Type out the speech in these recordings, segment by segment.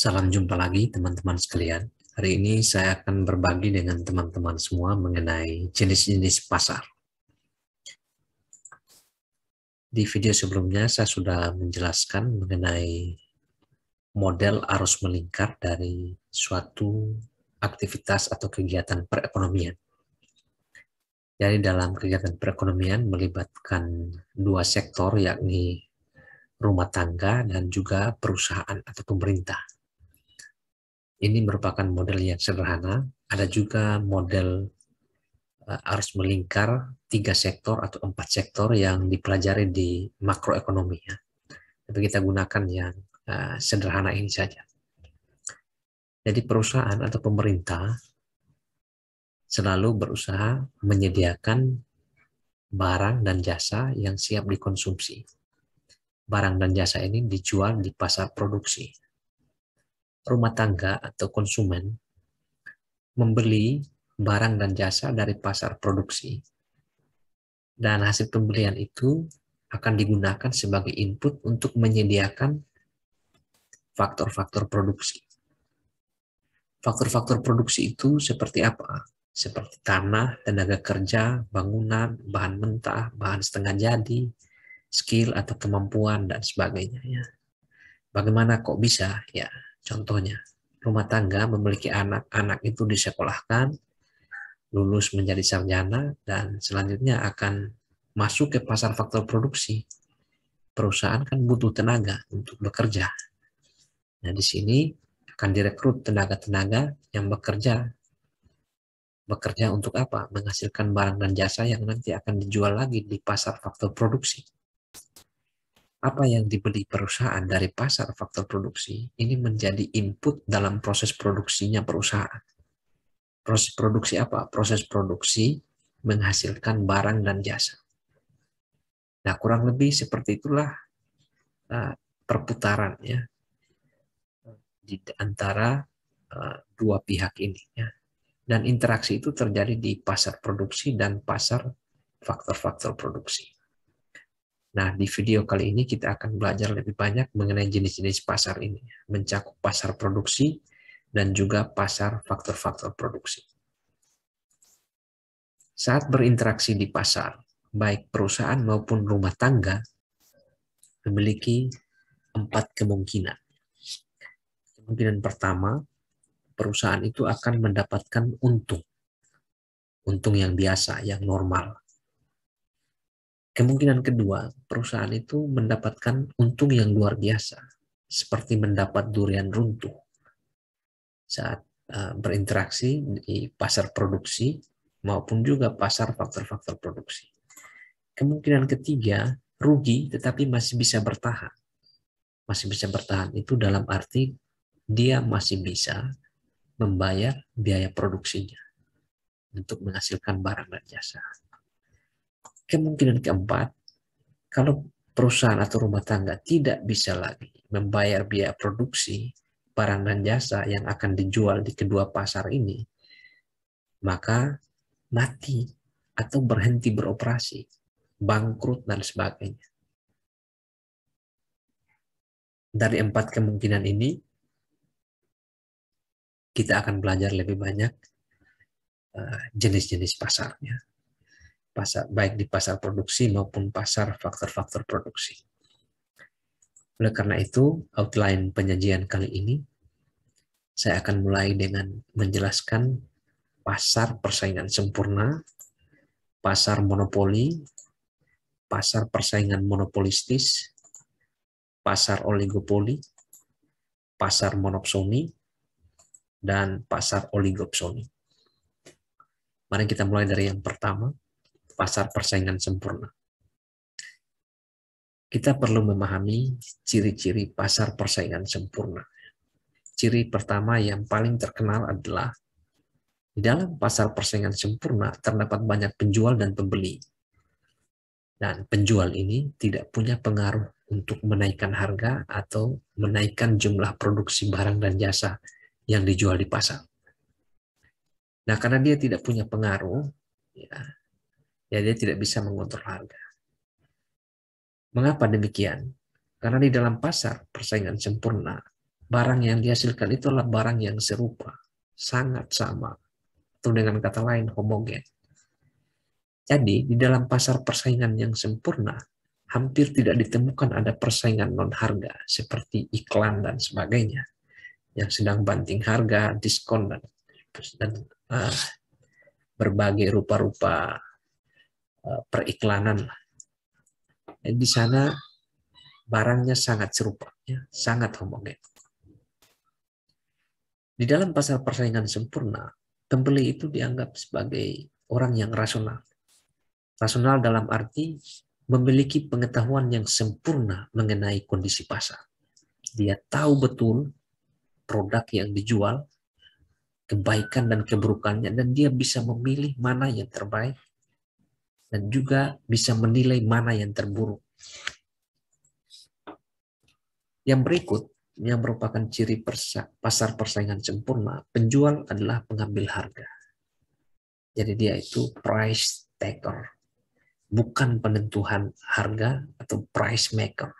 Salam jumpa lagi teman-teman sekalian. Hari ini saya akan berbagi dengan teman-teman semua mengenai jenis-jenis pasar. Di video sebelumnya saya sudah menjelaskan mengenai model arus melingkar dari suatu aktivitas atau kegiatan perekonomian. Jadi dalam kegiatan perekonomian melibatkan dua sektor yakni rumah tangga dan juga perusahaan atau pemerintah ini merupakan model yang sederhana. Ada juga model eh, arus melingkar tiga sektor atau empat sektor yang dipelajari di makroekonomi ya. Tapi kita gunakan yang eh, sederhana ini saja. Jadi perusahaan atau pemerintah selalu berusaha menyediakan barang dan jasa yang siap dikonsumsi. Barang dan jasa ini dijual di pasar produksi rumah tangga atau konsumen membeli barang dan jasa dari pasar produksi. Dan hasil pembelian itu akan digunakan sebagai input untuk menyediakan faktor-faktor produksi. Faktor-faktor produksi itu seperti apa? Seperti tanah, tenaga kerja, bangunan, bahan mentah, bahan setengah jadi, skill atau kemampuan dan sebagainya ya. Bagaimana kok bisa ya? Contohnya, rumah tangga memiliki anak. Anak itu disekolahkan, lulus menjadi sarjana, dan selanjutnya akan masuk ke pasar faktor produksi. Perusahaan kan butuh tenaga untuk bekerja. Nah, di sini akan direkrut tenaga-tenaga yang bekerja. Bekerja untuk apa? Menghasilkan barang dan jasa yang nanti akan dijual lagi di pasar faktor produksi apa yang dibeli perusahaan dari pasar faktor produksi ini menjadi input dalam proses produksinya perusahaan. Proses produksi apa? Proses produksi menghasilkan barang dan jasa. Nah, kurang lebih seperti itulah perputarannya eh, perputaran ya, di antara eh, dua pihak ini ya. Dan interaksi itu terjadi di pasar produksi dan pasar faktor-faktor produksi. Nah, di video kali ini kita akan belajar lebih banyak mengenai jenis-jenis pasar ini, mencakup pasar produksi dan juga pasar faktor-faktor produksi. Saat berinteraksi di pasar, baik perusahaan maupun rumah tangga memiliki empat kemungkinan. Kemungkinan pertama, perusahaan itu akan mendapatkan untung. Untung yang biasa, yang normal. Kemungkinan kedua, perusahaan itu mendapatkan untung yang luar biasa, seperti mendapat durian runtuh saat eh, berinteraksi di pasar produksi maupun juga pasar faktor-faktor produksi. Kemungkinan ketiga, rugi tetapi masih bisa bertahan. Masih bisa bertahan itu dalam arti dia masih bisa membayar biaya produksinya untuk menghasilkan barang dan jasa. Kemungkinan keempat, kalau perusahaan atau rumah tangga tidak bisa lagi membayar biaya produksi barang dan jasa yang akan dijual di kedua pasar ini, maka mati atau berhenti beroperasi, bangkrut dan sebagainya. Dari empat kemungkinan ini, kita akan belajar lebih banyak eh, jenis-jenis pasarnya pasar baik di pasar produksi maupun pasar faktor-faktor produksi. Oleh karena itu, outline penyajian kali ini saya akan mulai dengan menjelaskan pasar persaingan sempurna, pasar monopoli, pasar persaingan monopolistis, pasar oligopoli, pasar monopsoni, dan pasar oligopsoni. Mari kita mulai dari yang pertama, pasar persaingan sempurna. Kita perlu memahami ciri-ciri pasar persaingan sempurna. Ciri pertama yang paling terkenal adalah di dalam pasar persaingan sempurna terdapat banyak penjual dan pembeli. Dan penjual ini tidak punya pengaruh untuk menaikkan harga atau menaikkan jumlah produksi barang dan jasa yang dijual di pasar. Nah, karena dia tidak punya pengaruh, ya, ya dia tidak bisa mengontrol harga. Mengapa demikian? Karena di dalam pasar persaingan sempurna, barang yang dihasilkan itu adalah barang yang serupa, sangat sama, atau dengan kata lain homogen. Jadi di dalam pasar persaingan yang sempurna, hampir tidak ditemukan ada persaingan non harga seperti iklan dan sebagainya yang sedang banting harga, diskon dan dan uh, berbagai rupa-rupa Eh, periklanan. Eh, di sana barangnya sangat serupa, ya, sangat homogen. Di dalam pasar persaingan sempurna, pembeli itu dianggap sebagai orang yang rasional. Rasional dalam arti memiliki pengetahuan yang sempurna mengenai kondisi pasar. Dia tahu betul produk yang dijual, kebaikan dan keburukannya, dan dia bisa memilih mana yang terbaik dan juga bisa menilai mana yang terburuk. Yang berikut, yang merupakan ciri persa pasar persaingan sempurna, penjual adalah pengambil harga. Jadi dia itu price taker, bukan penentuan harga atau price maker.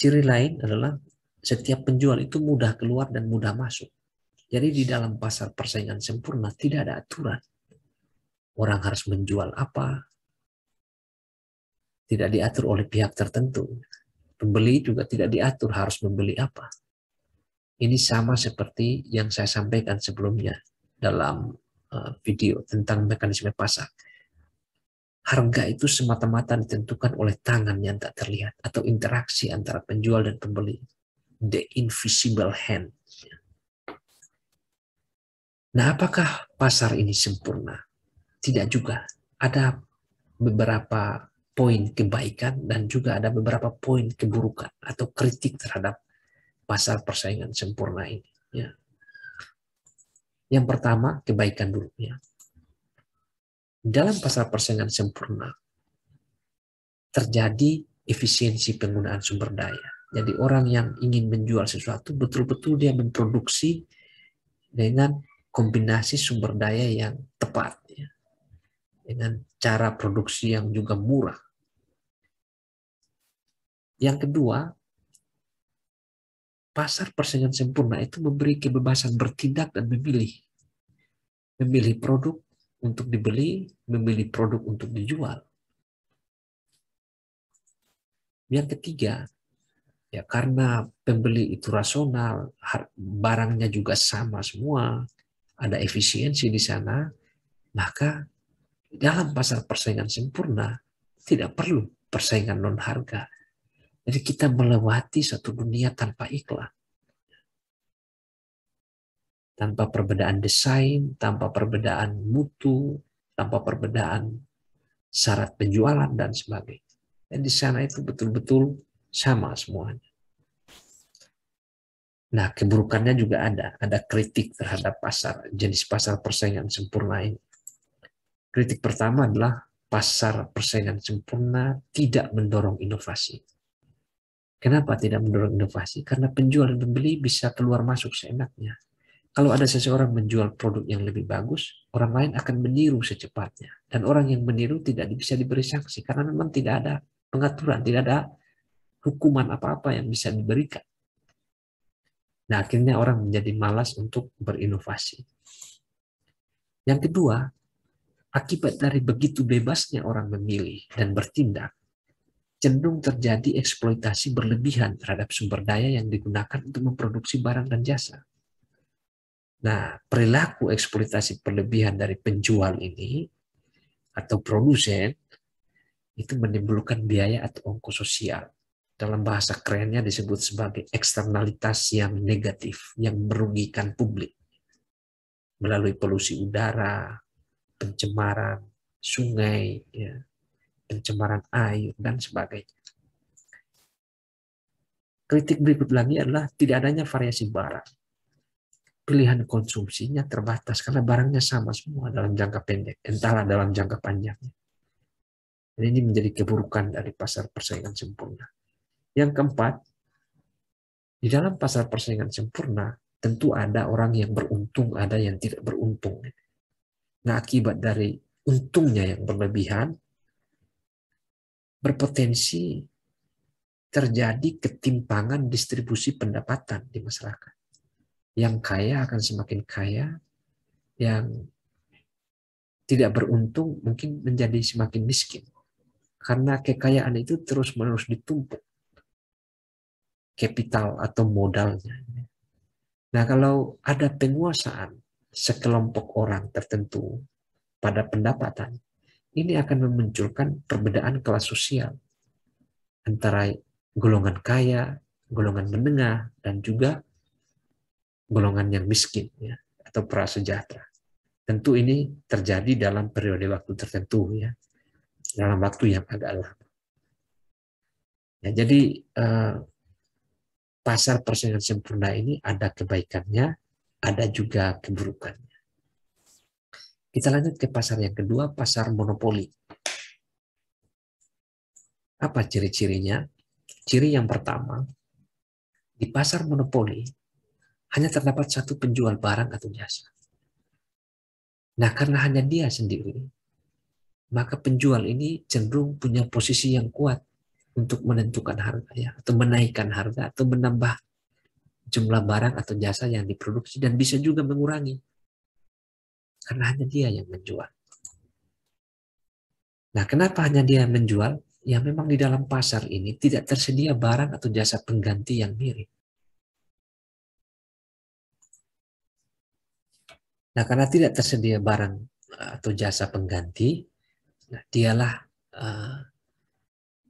Ciri lain adalah setiap penjual itu mudah keluar dan mudah masuk. Jadi di dalam pasar persaingan sempurna tidak ada aturan. Orang harus menjual apa, tidak diatur oleh pihak tertentu. Pembeli juga tidak diatur harus membeli apa. Ini sama seperti yang saya sampaikan sebelumnya dalam eh, video tentang mekanisme pasar. Harga itu semata-mata ditentukan oleh tangan yang tak terlihat atau interaksi antara penjual dan pembeli. The invisible hand Nah, apakah pasar ini sempurna? Tidak juga. Ada beberapa poin kebaikan dan juga ada beberapa poin keburukan atau kritik terhadap pasar persaingan sempurna ini. Ya. Yang pertama, kebaikan dulu. Ya. Dalam pasar persaingan sempurna, terjadi efisiensi penggunaan sumber daya. Jadi orang yang ingin menjual sesuatu, betul-betul dia memproduksi dengan kombinasi sumber daya yang tepat ya. dengan cara produksi yang juga murah. Yang kedua, pasar persaingan sempurna itu memberi kebebasan bertindak dan memilih. Memilih produk untuk dibeli, memilih produk untuk dijual. Yang ketiga, ya karena pembeli itu rasional, barangnya juga sama semua, ada efisiensi di sana, maka dalam pasar persaingan sempurna tidak perlu persaingan non harga. Jadi kita melewati satu dunia tanpa iklan. Tanpa perbedaan desain, tanpa perbedaan mutu, tanpa perbedaan syarat penjualan dan sebagainya. Dan di sana itu betul-betul sama semuanya. Nah, keburukannya juga ada. Ada kritik terhadap pasar, jenis pasar persaingan sempurna ini. Kritik pertama adalah pasar persaingan sempurna tidak mendorong inovasi. Kenapa tidak mendorong inovasi? Karena penjual dan pembeli bisa keluar masuk seenaknya. Kalau ada seseorang menjual produk yang lebih bagus, orang lain akan meniru secepatnya. Dan orang yang meniru tidak bisa diberi sanksi karena memang tidak ada pengaturan, tidak ada hukuman apa-apa yang bisa diberikan Nah, akhirnya orang menjadi malas untuk berinovasi. Yang kedua, akibat dari begitu bebasnya orang memilih dan bertindak, cenderung terjadi eksploitasi berlebihan terhadap sumber daya yang digunakan untuk memproduksi barang dan jasa. Nah, perilaku eksploitasi berlebihan dari penjual ini atau produsen itu menimbulkan biaya atau ongkos sosial dalam bahasa kerennya disebut sebagai eksternalitas yang negatif, yang merugikan publik. Melalui polusi udara, pencemaran sungai, ya, pencemaran air, dan sebagainya. Kritik berikut lagi adalah tidak adanya variasi barang. Pilihan konsumsinya terbatas karena barangnya sama semua dalam jangka pendek, entahlah dalam jangka panjangnya. ini menjadi keburukan dari pasar persaingan sempurna. Yang keempat, di dalam pasar persaingan sempurna, tentu ada orang yang beruntung, ada yang tidak beruntung. Nah, akibat dari untungnya yang berlebihan, berpotensi terjadi ketimpangan distribusi pendapatan di masyarakat. Yang kaya akan semakin kaya, yang tidak beruntung mungkin menjadi semakin miskin. Karena kekayaan itu terus-menerus ditumpuk kapital atau modalnya. Nah, kalau ada penguasaan sekelompok orang tertentu pada pendapatan, ini akan memunculkan perbedaan kelas sosial antara golongan kaya, golongan menengah, dan juga golongan yang miskin ya, atau prasejahtera. Tentu ini terjadi dalam periode waktu tertentu ya, dalam waktu yang agak lama. Ya, jadi eh, pasar persaingan sempurna ini ada kebaikannya, ada juga keburukannya. Kita lanjut ke pasar yang kedua, pasar monopoli. Apa ciri-cirinya? Ciri yang pertama, di pasar monopoli hanya terdapat satu penjual barang atau jasa. Nah, karena hanya dia sendiri, maka penjual ini cenderung punya posisi yang kuat untuk menentukan harga ya atau menaikkan harga atau menambah jumlah barang atau jasa yang diproduksi dan bisa juga mengurangi karena hanya dia yang menjual. Nah, kenapa hanya dia yang menjual? Ya memang di dalam pasar ini tidak tersedia barang atau jasa pengganti yang mirip. Nah, karena tidak tersedia barang eh, atau jasa pengganti, nah dialah uh,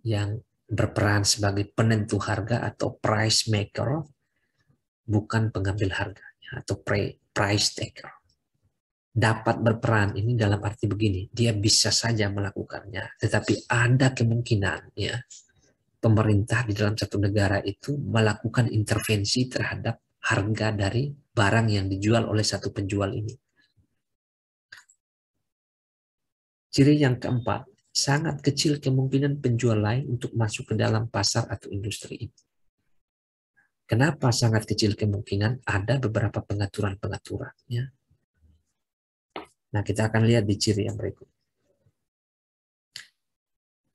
yang berperan sebagai penentu harga atau price maker, bukan pengambil harga atau price taker. Dapat berperan ini dalam arti begini, dia bisa saja melakukannya, tetapi ada kemungkinan ya pemerintah di dalam satu negara itu melakukan intervensi terhadap harga dari barang yang dijual oleh satu penjual ini. Ciri yang keempat, sangat kecil kemungkinan penjual lain untuk masuk ke dalam pasar atau industri itu. Kenapa sangat kecil kemungkinan? Ada beberapa pengaturan-pengaturannya. Nah, kita akan lihat di ciri yang berikut.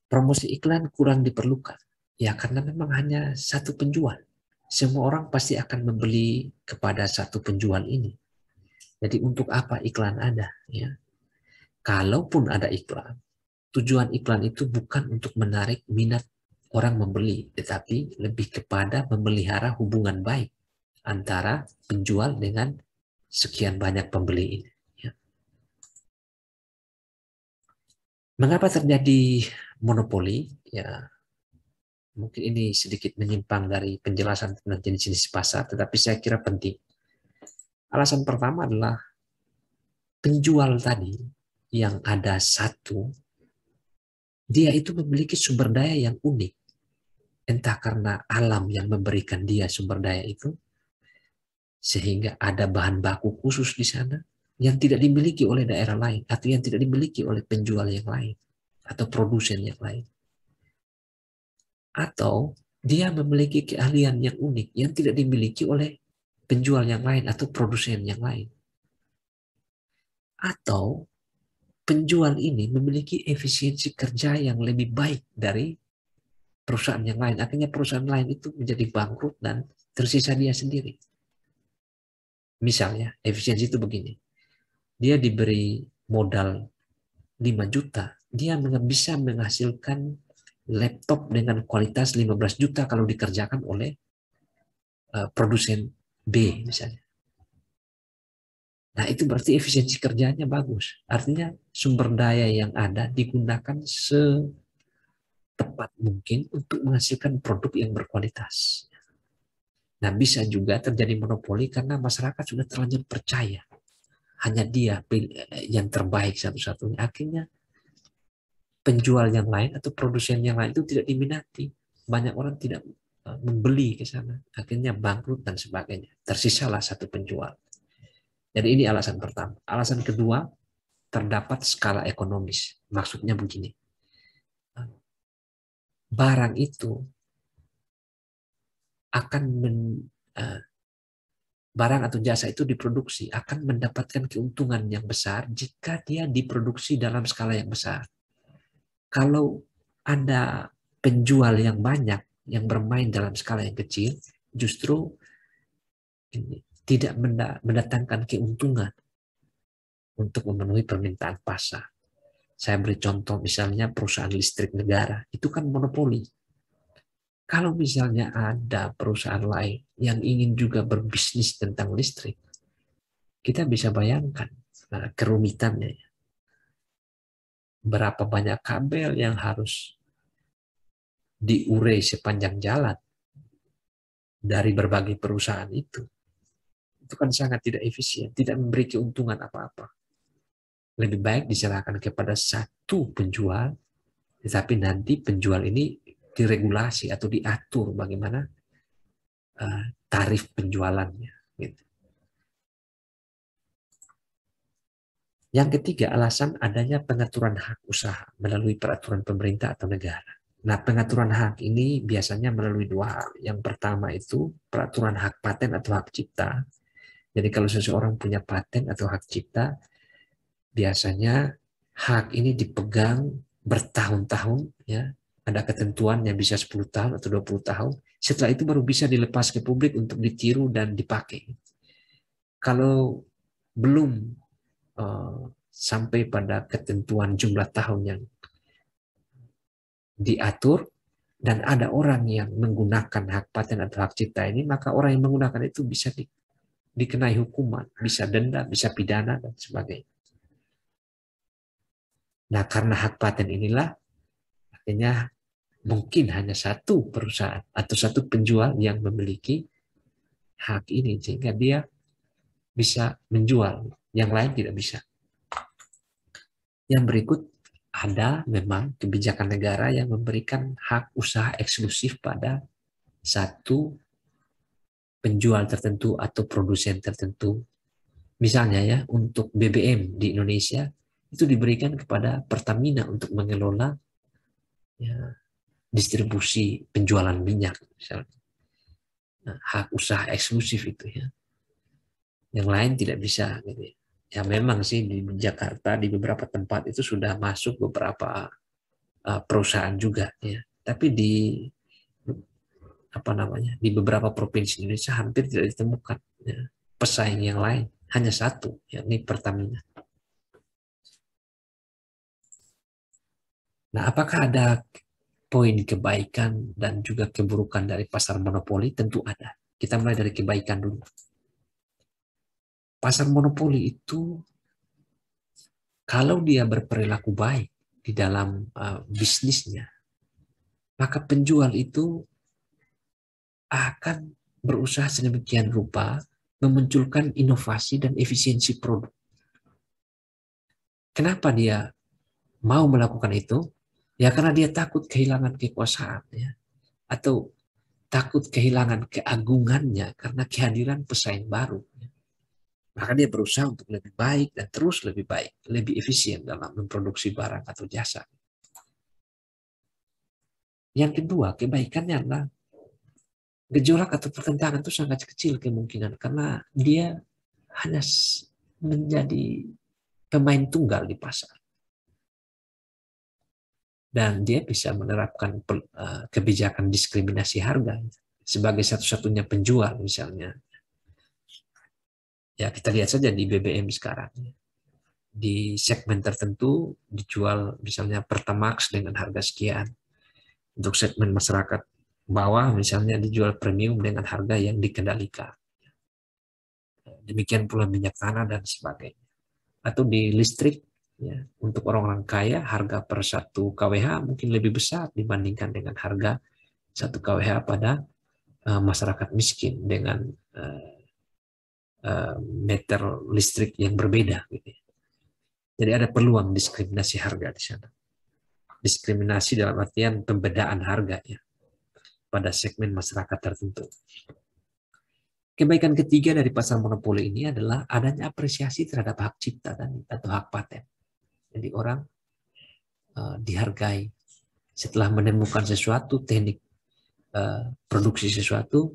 Promosi iklan kurang diperlukan. Ya, karena memang hanya satu penjual. Semua orang pasti akan membeli kepada satu penjual ini. Jadi untuk apa iklan ada? Ya, kalaupun ada iklan, tujuan iklan itu bukan untuk menarik minat orang membeli, tetapi lebih kepada memelihara hubungan baik antara penjual dengan sekian banyak pembeli ini. Ya. Mengapa terjadi monopoli? Ya, mungkin ini sedikit menyimpang dari penjelasan tentang jenis-jenis pasar, tetapi saya kira penting. Alasan pertama adalah penjual tadi yang ada satu dia itu memiliki sumber daya yang unik. Entah karena alam yang memberikan dia sumber daya itu, sehingga ada bahan baku khusus di sana yang tidak dimiliki oleh daerah lain atau yang tidak dimiliki oleh penjual yang lain atau produsen yang lain. Atau dia memiliki keahlian yang unik yang tidak dimiliki oleh penjual yang lain atau produsen yang lain. Atau penjual ini memiliki efisiensi kerja yang lebih baik dari perusahaan yang lain. Akhirnya perusahaan lain itu menjadi bangkrut dan tersisa dia sendiri. Misalnya, efisiensi itu begini. Dia diberi modal 5 juta, dia bisa menghasilkan laptop dengan kualitas 15 juta kalau dikerjakan oleh eh, produsen B misalnya. Nah, itu berarti efisiensi kerjanya bagus. Artinya sumber daya yang ada digunakan setepat mungkin untuk menghasilkan produk yang berkualitas. Nah, bisa juga terjadi monopoli karena masyarakat sudah terlanjur percaya hanya dia yang terbaik satu-satunya. Akhirnya penjual yang lain atau produsen yang lain itu tidak diminati. Banyak orang tidak eh, membeli ke sana. Akhirnya bangkrut dan sebagainya. Tersisalah satu penjual jadi ini alasan pertama. Alasan kedua, terdapat skala ekonomis. Maksudnya begini. Barang itu akan men, eh, barang atau jasa itu diproduksi akan mendapatkan keuntungan yang besar jika dia diproduksi dalam skala yang besar. Kalau anda penjual yang banyak yang bermain dalam skala yang kecil, justru ini tidak mendatangkan keuntungan untuk memenuhi permintaan pasar. Saya beri contoh misalnya perusahaan listrik negara, itu kan monopoli. Kalau misalnya ada perusahaan lain yang ingin juga berbisnis tentang listrik, kita bisa bayangkan nah, kerumitannya. Berapa banyak kabel yang harus diurai sepanjang jalan dari berbagai perusahaan itu itu kan sangat tidak efisien, tidak memberi keuntungan apa-apa. Lebih baik diserahkan kepada satu penjual, tetapi nanti penjual ini diregulasi atau diatur bagaimana eh, tarif penjualannya. Gitu. Yang ketiga, alasan adanya pengaturan hak usaha melalui peraturan pemerintah atau negara. Nah, pengaturan hak ini biasanya melalui dua hal. Yang pertama itu peraturan hak paten atau hak cipta jadi kalau seseorang punya paten atau hak cipta, biasanya hak ini dipegang bertahun-tahun ya. Ada ketentuan yang bisa 10 tahun atau 20 tahun. Setelah itu baru bisa dilepas ke publik untuk ditiru dan dipakai. Kalau belum eh, sampai pada ketentuan jumlah tahun yang diatur dan ada orang yang menggunakan hak paten atau hak cipta ini, maka orang yang menggunakan itu bisa di, dikenai hukuman, bisa denda, bisa pidana dan sebagainya. Nah, karena hak paten inilah artinya mungkin hanya satu perusahaan atau satu penjual yang memiliki hak ini sehingga dia bisa menjual, yang lain tidak bisa. Yang berikut ada memang kebijakan negara yang memberikan hak usaha eksklusif pada satu penjual tertentu atau produsen tertentu. Misalnya ya, untuk BBM di Indonesia itu diberikan kepada Pertamina untuk mengelola ya, distribusi penjualan minyak misalnya. Nah, hak usaha eksklusif itu ya. Yang lain tidak bisa gitu ya. ya memang sih di Jakarta di beberapa tempat itu sudah masuk beberapa uh, perusahaan juga ya. Tapi di apa namanya di beberapa provinsi Indonesia hampir tidak ditemukan ya. pesaing yang lain hanya satu yakni Pertamina. Nah, apakah ada poin kebaikan dan juga keburukan dari pasar monopoli? Tentu ada. Kita mulai dari kebaikan dulu. Pasar monopoli itu kalau dia berperilaku baik di dalam uh, bisnisnya, maka penjual itu akan berusaha sedemikian rupa memunculkan inovasi dan efisiensi produk. Kenapa dia mau melakukan itu? Ya karena dia takut kehilangan kekuasaan ya. Atau takut kehilangan keagungannya karena kehadiran pesaing baru. Maka dia berusaha untuk lebih baik dan terus lebih baik, lebih efisien dalam memproduksi barang atau jasa. Yang kedua, kebaikannya adalah gejolak atau pertentangan itu sangat kecil kemungkinan karena dia hanya menjadi pemain tunggal di pasar. Dan dia bisa menerapkan eh, kebijakan diskriminasi harga sebagai satu-satunya penjual misalnya. Ya kita lihat saja di BBM sekarang. Di segmen tertentu dijual misalnya Pertamax dengan harga sekian. Untuk segmen masyarakat bawah misalnya dijual premium dengan harga yang dikendalikan. Demikian pula minyak tanah dan sebagainya. Atau di listrik ya, untuk orang-orang kaya harga per satu kWh mungkin lebih besar dibandingkan dengan harga satu kWh pada uh, masyarakat miskin dengan uh, uh, meter listrik yang berbeda gitu. Ya. Jadi ada peluang diskriminasi harga di sana. Diskriminasi dalam artian pembedaan harga ya pada segmen masyarakat tertentu. Kebaikan ketiga dari pasar monopoli ini adalah adanya apresiasi terhadap hak cipta dan atau hak paten. Jadi orang uh, dihargai setelah menemukan sesuatu teknik uh, produksi sesuatu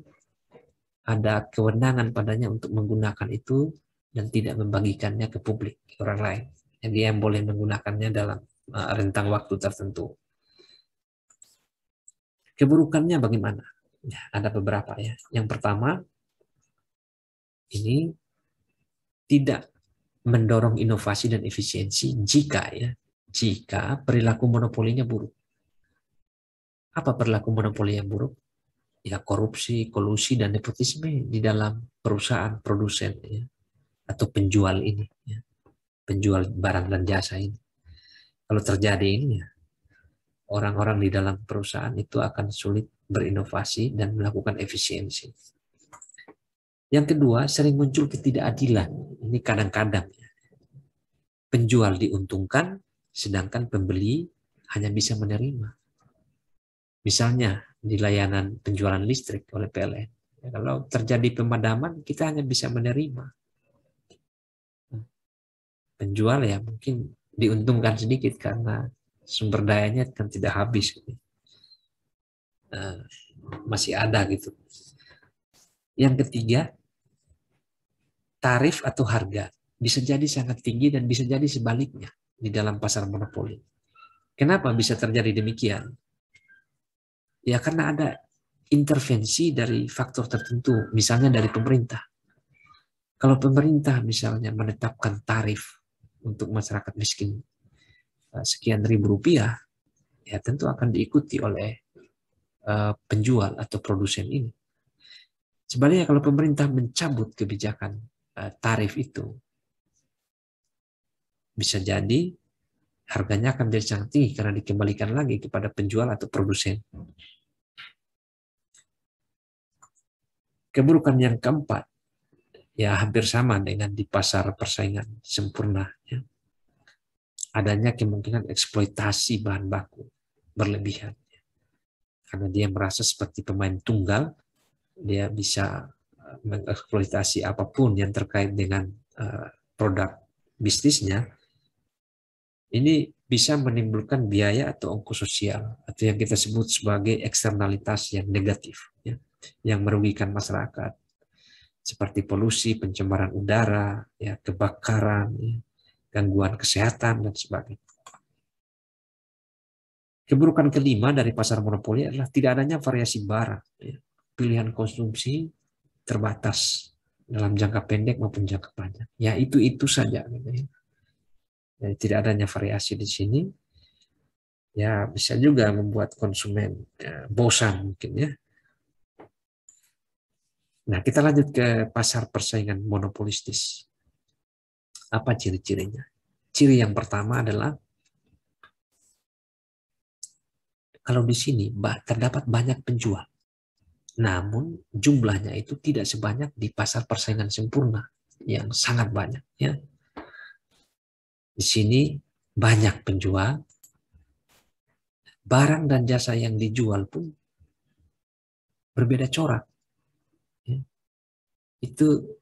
ada kewenangan padanya untuk menggunakan itu dan tidak membagikannya ke publik orang lain. Jadi yang boleh menggunakannya dalam eh, rentang waktu tertentu. Keburukannya bagaimana? Ya, ada beberapa ya. Yang pertama, ini tidak mendorong inovasi dan efisiensi jika ya jika perilaku monopolinya buruk. Apa perilaku monopoli yang buruk? Ya korupsi, kolusi dan nepotisme di dalam perusahaan produsen ya atau penjual ini ya. penjual barang dan jasa ini. Kalau terjadi ini ya orang-orang di dalam perusahaan itu akan sulit berinovasi dan melakukan efisiensi. Yang kedua, sering muncul ketidakadilan. Ini kadang-kadang ya. penjual diuntungkan, sedangkan pembeli hanya bisa menerima. Misalnya di layanan penjualan listrik oleh PLN, ya, kalau terjadi pemadaman kita hanya bisa menerima. Penjual ya mungkin diuntungkan sedikit karena sumber dayanya kan tidak habis gitu. Uh, masih ada gitu. Yang ketiga, tarif atau harga bisa jadi sangat tinggi dan bisa jadi sebaliknya di dalam pasar monopoli. Kenapa bisa terjadi demikian? Ya karena ada intervensi dari faktor tertentu, misalnya dari pemerintah. Kalau pemerintah misalnya menetapkan tarif untuk masyarakat miskin Eh, sekian ribu rupiah, ya tentu akan diikuti oleh eh, penjual atau produsen ini. Sebaliknya kalau pemerintah mencabut kebijakan eh, tarif itu, bisa jadi harganya akan menjadi sangat tinggi karena dikembalikan lagi kepada penjual atau produsen. Keburukan yang keempat, ya hampir sama dengan di pasar persaingan sempurna. Ya adanya kemungkinan eksploitasi bahan baku berlebihan. Karena dia merasa seperti pemain tunggal, dia bisa eh, mengeksploitasi apapun yang terkait dengan eh, produk bisnisnya, ini bisa menimbulkan biaya atau ongkos sosial atau yang kita sebut sebagai eksternalitas yang negatif, ya, yang merugikan masyarakat seperti polusi, pencemaran udara, ya, kebakaran, ya, gangguan kesehatan, dan sebagainya. Keburukan kelima dari pasar monopoli adalah tidak adanya variasi barang. Ya. Pilihan konsumsi terbatas dalam jangka pendek maupun jangka panjang. Ya itu-itu saja. Jadi gitu, ya. ya, tidak adanya variasi di sini. Ya bisa juga membuat konsumen ya, bosan mungkin ya. Nah kita lanjut ke pasar persaingan monopolistis. Apa ciri-cirinya? Ciri yang pertama adalah kalau di sini terdapat banyak penjual. Namun jumlahnya itu tidak sebanyak di pasar persaingan sempurna yang sangat banyak ya. Di sini banyak penjual. Barang dan jasa yang dijual pun berbeda corak. Ya. Itu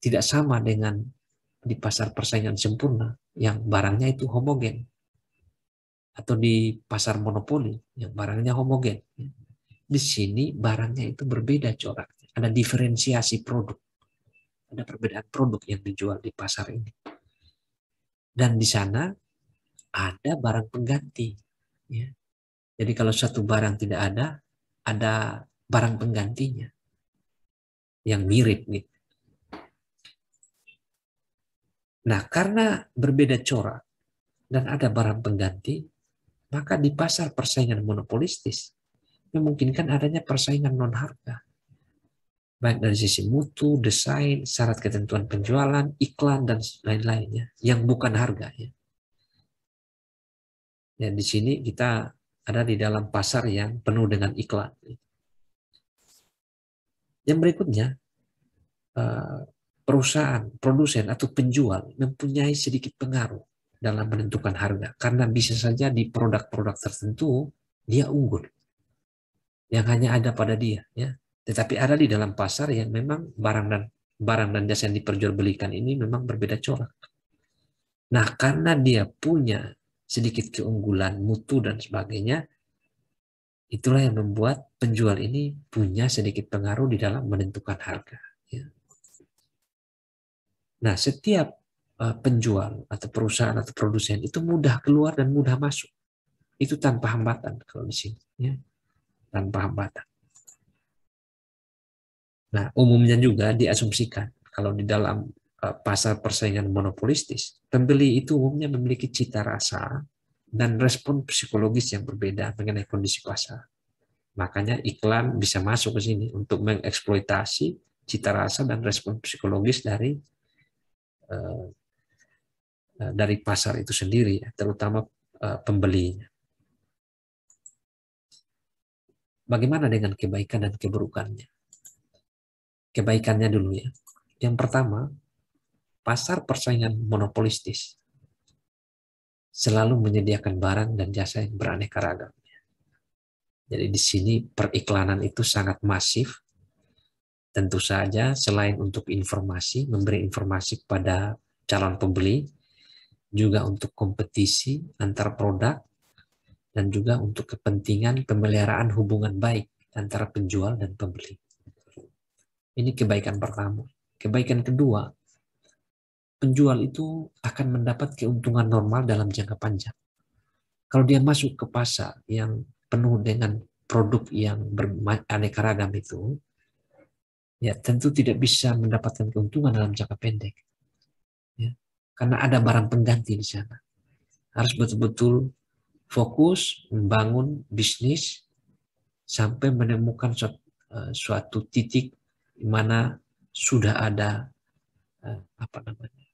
tidak sama dengan di pasar persaingan sempurna yang barangnya itu homogen atau di pasar monopoli yang barangnya homogen. Di sini barangnya itu berbeda coraknya, ada diferensiasi produk. Ada perbedaan produk yang dijual di pasar ini. Dan di sana ada barang pengganti. Ya. Jadi kalau satu barang tidak ada, ada barang penggantinya yang mirip gitu. Nah, karena berbeda corak dan ada barang pengganti, maka di pasar persaingan monopolistis memungkinkan adanya persaingan non harga. Baik dari sisi mutu, desain, syarat ketentuan penjualan, iklan, dan lain-lainnya. Yang bukan harga. Ya. ya, di sini kita ada di dalam pasar yang penuh dengan iklan. Yang berikutnya, eh, perusahaan, produsen, atau penjual mempunyai sedikit pengaruh dalam menentukan harga. Karena bisa saja di produk-produk tertentu dia unggul. Yang hanya ada pada dia. ya. Tetapi ada di dalam pasar yang memang barang dan barang dan jasa yang diperjualbelikan ini memang berbeda corak. Nah, karena dia punya sedikit keunggulan mutu dan sebagainya, itulah yang membuat penjual ini punya sedikit pengaruh di dalam menentukan harga. Ya. Nah, setiap eh, penjual atau perusahaan atau produsen itu mudah keluar dan mudah masuk. Itu tanpa hambatan kalau di sini, ya. tanpa hambatan. Nah, umumnya juga diasumsikan kalau di dalam eh, pasar persaingan monopolistis, pembeli itu umumnya memiliki cita rasa dan respon psikologis yang berbeda mengenai kondisi pasar. Makanya iklan bisa masuk ke sini untuk mengeksploitasi cita rasa dan respon psikologis dari Eh, eh, dari pasar itu sendiri, terutama eh, pembelinya. Bagaimana dengan kebaikan dan keburukannya? Kebaikannya dulu ya. Yang pertama, pasar persaingan monopolistis selalu menyediakan barang dan jasa yang beraneka ragam. Jadi di sini periklanan itu sangat masif Tentu saja selain untuk informasi, memberi informasi kepada calon pembeli, juga untuk kompetisi antar produk, dan juga untuk kepentingan pemeliharaan hubungan baik antara penjual dan pembeli. Ini kebaikan pertama. Kebaikan kedua, penjual itu akan mendapat keuntungan normal dalam jangka panjang. Kalau dia masuk ke pasar yang penuh dengan produk yang beraneka ragam itu, ya tentu tidak bisa mendapatkan keuntungan dalam jangka pendek. Ya, karena ada barang pengganti di sana. Harus betul-betul fokus membangun bisnis sampai menemukan suatu, eh, suatu titik di mana sudah ada eh, apa namanya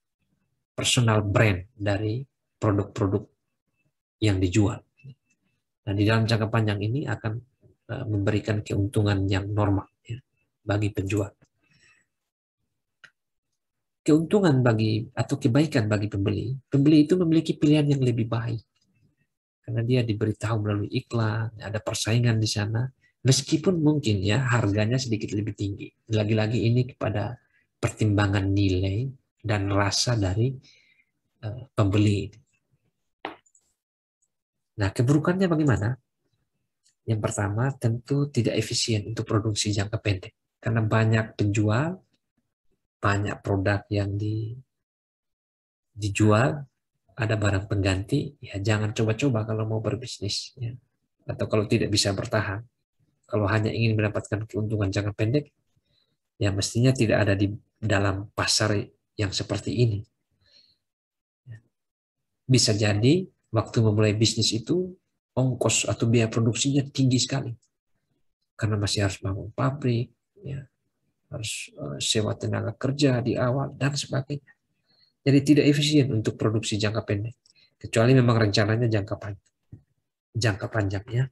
personal brand dari produk-produk yang dijual. Dan nah, di dalam jangka panjang ini akan eh, memberikan keuntungan yang normal bagi penjual. Keuntungan bagi atau kebaikan bagi pembeli, pembeli itu memiliki pilihan yang lebih baik. Karena dia diberitahu melalui iklan, ada persaingan di sana, meskipun mungkin ya harganya sedikit lebih tinggi. Lagi-lagi ini kepada pertimbangan nilai dan rasa dari eh, pembeli. Nah, keburukannya bagaimana? Yang pertama, tentu tidak efisien untuk produksi jangka pendek. Karena banyak penjual, banyak produk yang di, dijual, ada barang pengganti, ya jangan coba-coba kalau mau berbisnis. Ya. Atau kalau tidak bisa bertahan. Kalau hanya ingin mendapatkan keuntungan jangka pendek, ya mestinya tidak ada di dalam pasar yang seperti ini. Ya. Bisa jadi waktu memulai bisnis itu ongkos atau biaya produksinya tinggi sekali. Karena masih harus bangun pabrik, ya, harus eh, sewa tenaga kerja di awal dan sebagainya. Jadi tidak efisien untuk produksi jangka pendek, kecuali memang rencananya jangka panjang. Jangka panjangnya.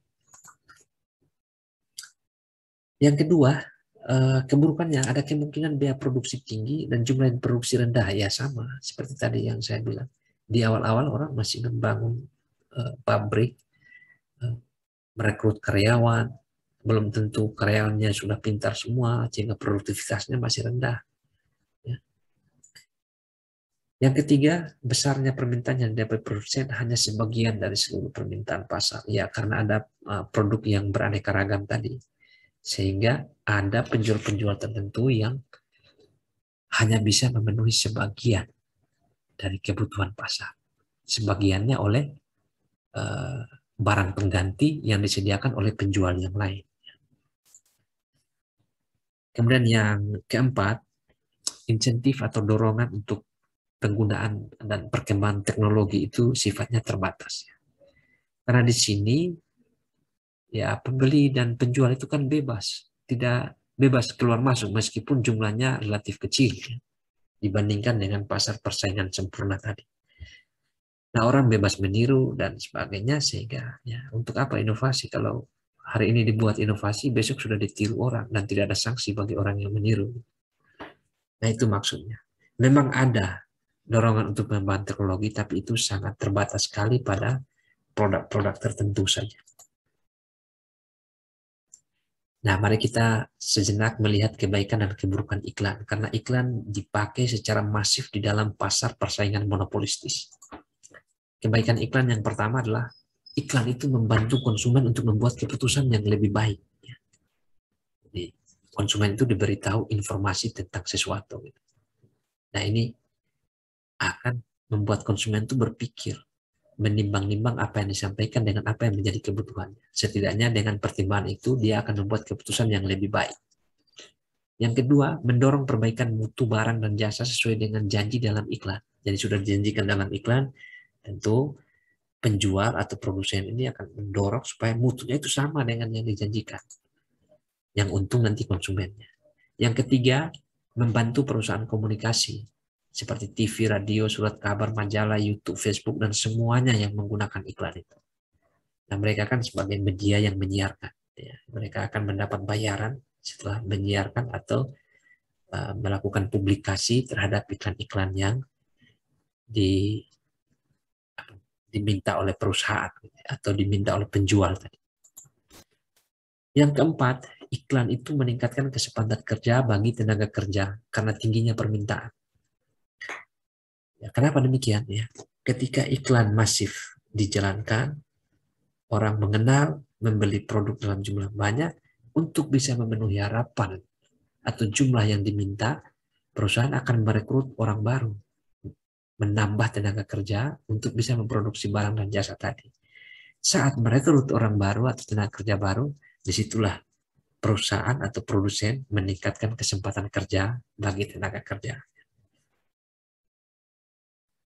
Yang kedua, eh, keburukannya ada kemungkinan biaya produksi tinggi dan jumlah yang produksi rendah ya sama seperti tadi yang saya bilang. Di awal-awal orang masih membangun eh, pabrik, merekrut karyawan, belum tentu karyawannya sudah pintar semua sehingga produktivitasnya masih rendah. Ya. Yang ketiga, besarnya permintaan yang dapat produsen hanya sebagian dari seluruh permintaan pasar. Ya, karena ada e, produk yang beraneka ragam tadi. Sehingga ada penjual-penjual tertentu yang hanya bisa memenuhi sebagian dari kebutuhan pasar. Sebagiannya oleh e, barang pengganti yang disediakan oleh penjual yang lain. Kemudian yang keempat, insentif atau dorongan untuk penggunaan dan perkembangan teknologi itu sifatnya terbatas. Karena di sini ya pembeli dan penjual itu kan bebas, tidak bebas keluar masuk meskipun jumlahnya relatif kecil ya, dibandingkan dengan pasar persaingan sempurna tadi. Nah orang bebas meniru dan sebagainya sehingga ya untuk apa inovasi kalau hari ini dibuat inovasi, besok sudah ditiru orang dan tidak ada sanksi bagi orang yang meniru. Nah itu maksudnya. Memang ada dorongan untuk pengembangan teknologi, tapi itu sangat terbatas sekali pada produk-produk tertentu saja. Nah, mari kita sejenak melihat kebaikan dan keburukan iklan, karena iklan dipakai secara masif di dalam pasar persaingan monopolistis. Kebaikan iklan yang pertama adalah iklan itu membantu konsumen untuk membuat keputusan yang lebih baik. Ya. Jadi, konsumen itu diberitahu informasi tentang sesuatu. Gitu. Nah ini akan membuat konsumen itu berpikir, menimbang-nimbang apa yang disampaikan dengan apa yang menjadi kebutuhannya. Setidaknya dengan pertimbangan itu dia akan membuat keputusan yang lebih baik. Yang kedua, mendorong perbaikan mutu barang dan jasa sesuai dengan janji dalam iklan. Jadi sudah dijanjikan dalam iklan, tentu penjual atau produsen ini akan mendorong supaya mutunya itu sama dengan yang dijanjikan. Yang untung nanti konsumennya. Yang ketiga, membantu perusahaan komunikasi seperti TV, radio, surat kabar, majalah, YouTube, Facebook, dan semuanya yang menggunakan iklan itu. Nah, mereka kan sebagai media yang menyiarkan. Ya. Mereka akan mendapat bayaran setelah menyiarkan atau uh, melakukan publikasi terhadap iklan-iklan yang di diminta oleh perusahaan atau diminta oleh penjual tadi. Yang keempat, iklan itu meningkatkan kesempatan kerja bagi tenaga kerja karena tingginya permintaan. Ya, kenapa demikian ya? Ketika iklan masif dijalankan, orang mengenal, membeli produk dalam jumlah banyak untuk bisa memenuhi harapan atau jumlah yang diminta, perusahaan akan merekrut orang baru menambah tenaga kerja untuk bisa memproduksi barang dan jasa tadi. Saat mereka merekrut orang baru atau tenaga kerja baru, disitulah perusahaan atau produsen meningkatkan kesempatan kerja bagi tenaga kerja.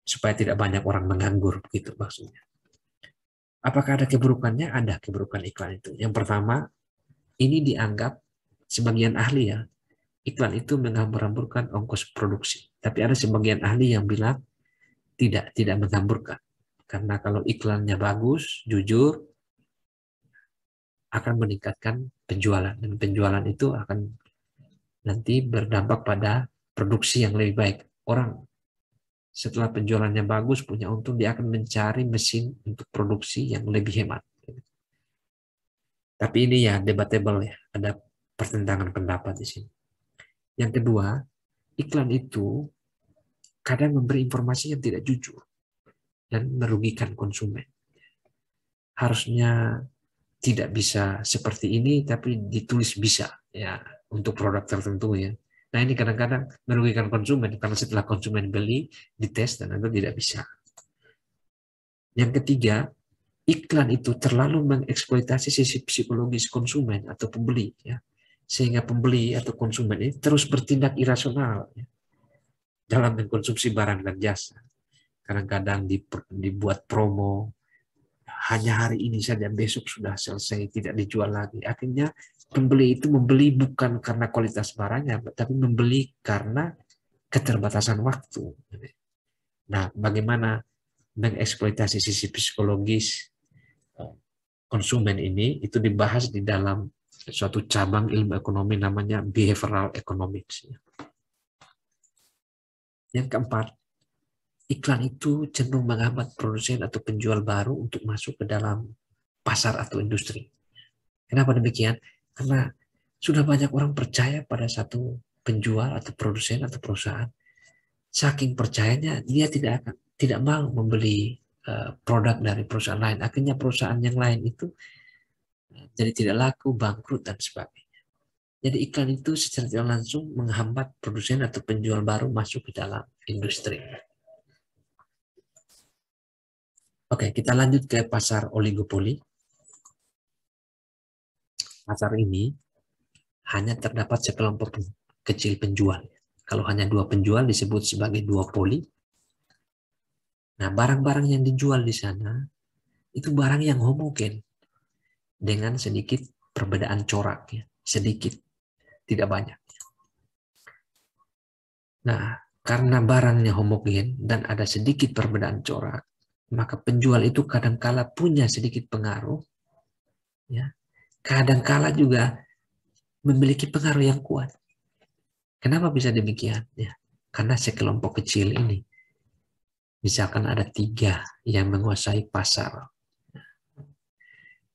Supaya tidak banyak orang menganggur, begitu maksudnya. Apakah ada keburukannya? Ada keburukan iklan itu. Yang pertama, ini dianggap sebagian ahli ya, iklan itu menghambur-hamburkan ongkos produksi. Tapi ada sebagian ahli yang bilang tidak tidak mencampurkan karena kalau iklannya bagus jujur akan meningkatkan penjualan dan penjualan itu akan nanti berdampak pada produksi yang lebih baik orang setelah penjualannya bagus punya untung dia akan mencari mesin untuk produksi yang lebih hemat tapi ini ya debatable ya ada pertentangan pendapat di sini yang kedua iklan itu kadang memberi informasi yang tidak jujur dan merugikan konsumen. Harusnya tidak bisa seperti ini tapi ditulis bisa ya untuk produk tertentu ya. Nah ini kadang-kadang merugikan konsumen karena setelah konsumen beli dites dan anda tidak bisa. Yang ketiga iklan itu terlalu mengeksploitasi sisi psikologis konsumen atau pembeli ya sehingga pembeli atau konsumen ini terus bertindak irasional ya dalam mengkonsumsi barang dan jasa. Kadang-kadang dibuat promo, hanya hari ini saja, besok sudah selesai, tidak dijual lagi. Akhirnya pembeli itu membeli bukan karena kualitas barangnya, tapi membeli karena keterbatasan waktu. Nah, bagaimana mengeksploitasi sisi psikologis eh, konsumen ini itu dibahas di dalam suatu cabang ilmu ekonomi namanya behavioral economics. Yang keempat, iklan itu cenderung menghambat produsen atau penjual baru untuk masuk ke dalam pasar atau industri. Kenapa demikian? Karena sudah banyak orang percaya pada satu penjual atau produsen atau perusahaan. Saking percayanya, dia tidak akan tidak mau membeli eh, produk dari perusahaan lain. Akhirnya perusahaan yang lain itu eh, jadi tidak laku, bangkrut dan sebagainya. Jadi iklan itu secara tidak langsung menghambat produsen atau penjual baru masuk ke dalam industri. Oke, kita lanjut ke pasar oligopoli. Pasar ini hanya terdapat sekelompok kecil penjual. Kalau hanya dua penjual disebut sebagai dua poli. Nah, barang-barang yang dijual di sana itu barang yang homogen dengan sedikit perbedaan corak sedikit tidak banyak. Nah, karena barangnya homogen dan ada sedikit perbedaan corak, maka penjual itu kadangkala punya sedikit pengaruh, ya. kadangkala juga memiliki pengaruh yang kuat. Kenapa bisa demikian? Ya, karena sekelompok kecil ini, misalkan ada tiga yang menguasai pasar, ya.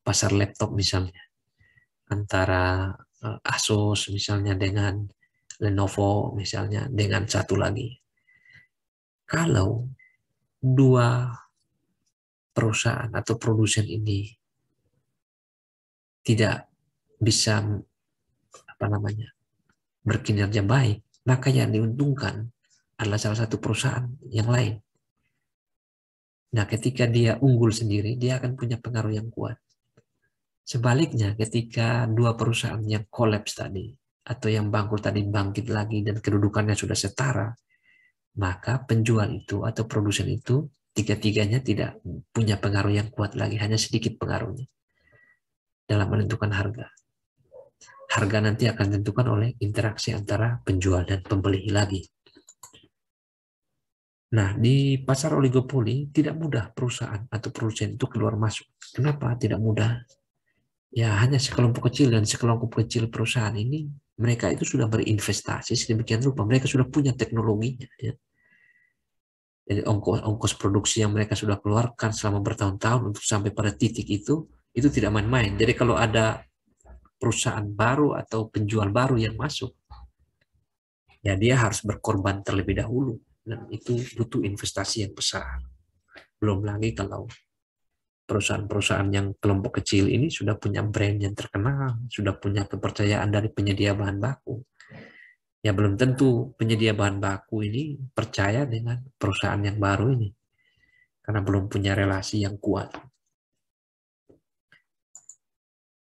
pasar laptop misalnya, antara Eh, Asus misalnya dengan Lenovo misalnya dengan satu lagi. Kalau dua perusahaan atau produsen ini tidak bisa apa namanya berkinerja baik, maka yang diuntungkan adalah salah satu perusahaan yang lain. Nah, ketika dia unggul sendiri, dia akan punya pengaruh yang kuat. Sebaliknya ketika dua perusahaan yang kolaps tadi atau yang bangkrut tadi bangkit lagi dan kedudukannya sudah setara, maka penjual itu atau produsen itu tiga-tiganya tidak punya pengaruh yang kuat lagi, hanya sedikit pengaruhnya dalam menentukan harga. Harga nanti akan ditentukan oleh interaksi antara penjual dan pembeli lagi. Nah, di pasar oligopoli tidak mudah perusahaan atau produsen itu keluar masuk. Kenapa tidak mudah? ya hanya sekelompok kecil dan sekelompok kecil perusahaan ini mereka itu sudah berinvestasi sedemikian rupa mereka sudah punya teknologinya ya. jadi ongkos ongkos produksi yang mereka sudah keluarkan selama bertahun-tahun untuk sampai pada titik itu itu tidak main-main jadi kalau ada perusahaan baru atau penjual baru yang masuk ya dia harus berkorban terlebih dahulu dan itu butuh investasi yang besar belum lagi kalau perusahaan-perusahaan yang kelompok kecil ini sudah punya brand yang terkenal, sudah punya kepercayaan dari penyedia bahan baku. Ya belum tentu penyedia bahan baku ini percaya dengan perusahaan yang baru ini. Karena belum punya relasi yang kuat.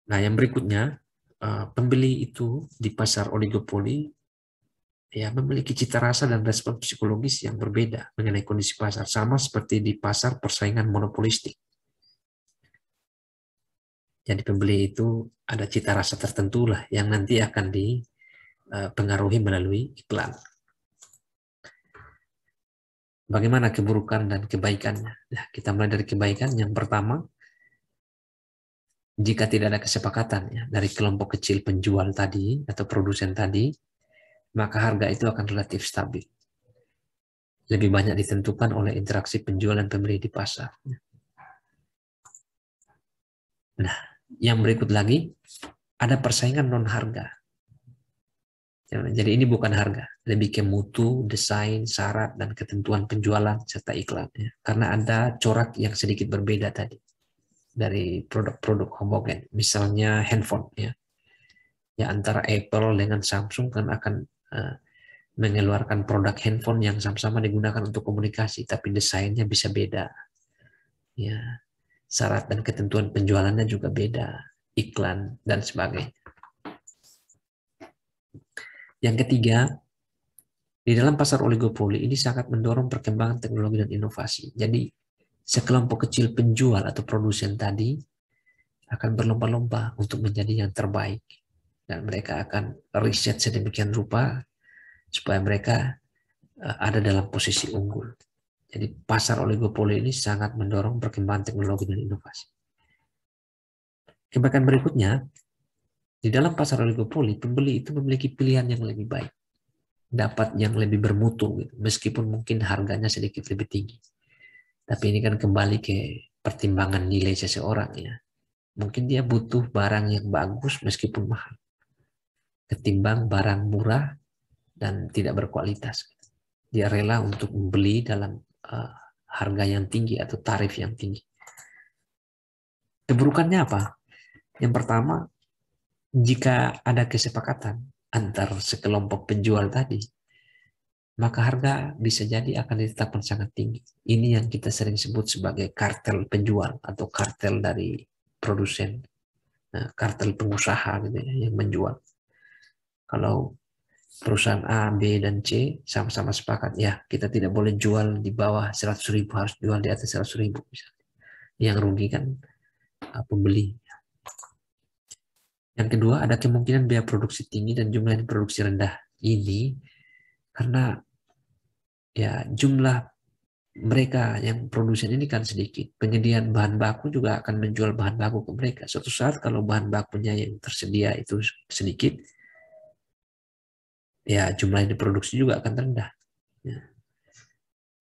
Nah, yang berikutnya, eh, pembeli itu di pasar oligopoli ya memiliki cita rasa dan respon psikologis yang berbeda mengenai kondisi pasar, sama seperti di pasar persaingan monopolistik. Jadi pembeli itu ada cita rasa tertentu lah yang nanti akan dipengaruhi eh, melalui iklan. Bagaimana keburukan dan kebaikannya? Nah, kita mulai dari kebaikan. Yang pertama, jika tidak ada kesepakatan ya, dari kelompok kecil penjual tadi atau produsen tadi, maka harga itu akan relatif stabil. Lebih banyak ditentukan oleh interaksi penjual dan pembeli di pasar. Nah, yang berikut lagi ada persaingan non harga. Jadi ini bukan harga, lebih ke mutu, desain, syarat, dan ketentuan penjualan serta iklannya. Karena ada corak yang sedikit berbeda tadi dari produk-produk homogen. Misalnya handphone ya. Ya antara Apple dengan Samsung kan akan uh, mengeluarkan produk handphone yang sama-sama digunakan untuk komunikasi tapi desainnya bisa beda. Ya, syarat dan ketentuan penjualannya juga beda, iklan dan sebagainya. Yang ketiga, di dalam pasar oligopoli ini sangat mendorong perkembangan teknologi dan inovasi. Jadi sekelompok kecil penjual atau produsen tadi akan berlomba-lomba untuk menjadi yang terbaik dan mereka akan riset sedemikian rupa supaya mereka eh, ada dalam posisi unggul. Jadi pasar oligopoli ini sangat mendorong perkembangan teknologi dan inovasi. Kebaikan berikutnya, di dalam pasar oligopoli, pembeli itu memiliki pilihan yang lebih baik. Dapat yang lebih bermutu, gitu, meskipun mungkin harganya sedikit lebih tinggi. Tapi ini kan kembali ke pertimbangan nilai seseorang ya. Mungkin dia butuh barang yang bagus meskipun mahal. Ketimbang barang murah dan tidak berkualitas. Dia rela untuk membeli dalam Eh, harga yang tinggi atau tarif yang tinggi. Keburukannya apa? Yang pertama, jika ada kesepakatan antar sekelompok penjual tadi, maka harga bisa jadi akan ditetapkan sangat tinggi. Ini yang kita sering sebut sebagai kartel penjual atau kartel dari produsen, nah, kartel pengusaha gitu ya, yang menjual. Kalau perusahaan A, B, dan C sama-sama sepakat ya kita tidak boleh jual di bawah 100 ribu harus jual di atas 100 ribu misalnya. yang kan pembeli. Yang kedua ada kemungkinan biaya produksi tinggi dan jumlah produksi rendah ini karena ya jumlah mereka yang produsen ini kan sedikit. Penyediaan bahan baku juga akan menjual bahan baku ke mereka. Suatu saat kalau bahan bakunya yang tersedia itu sedikit, ya jumlah yang diproduksi juga akan rendah. Ya.